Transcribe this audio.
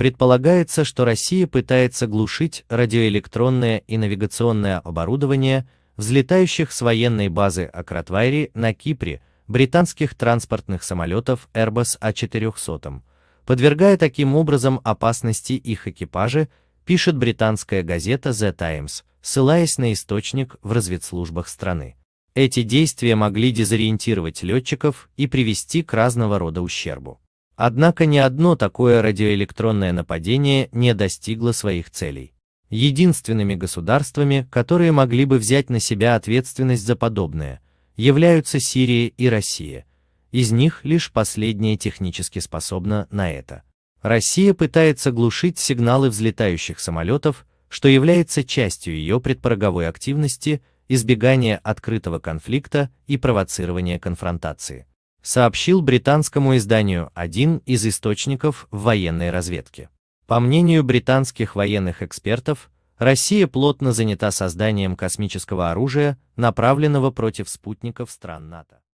Предполагается, что Россия пытается глушить радиоэлектронное и навигационное оборудование, взлетающих с военной базы Акратвайри на Кипре, британских транспортных самолетов Airbus A400, а подвергая таким образом опасности их экипажи, пишет британская газета The Times, ссылаясь на источник в разведслужбах страны. Эти действия могли дезориентировать летчиков и привести к разного рода ущербу. Однако ни одно такое радиоэлектронное нападение не достигло своих целей. Единственными государствами, которые могли бы взять на себя ответственность за подобное, являются Сирия и Россия. Из них лишь последняя технически способна на это. Россия пытается глушить сигналы взлетающих самолетов, что является частью ее предпороговой активности избегания открытого конфликта и провоцирования конфронтации сообщил британскому изданию один из источников военной разведки. По мнению британских военных экспертов, Россия плотно занята созданием космического оружия, направленного против спутников стран НАТО.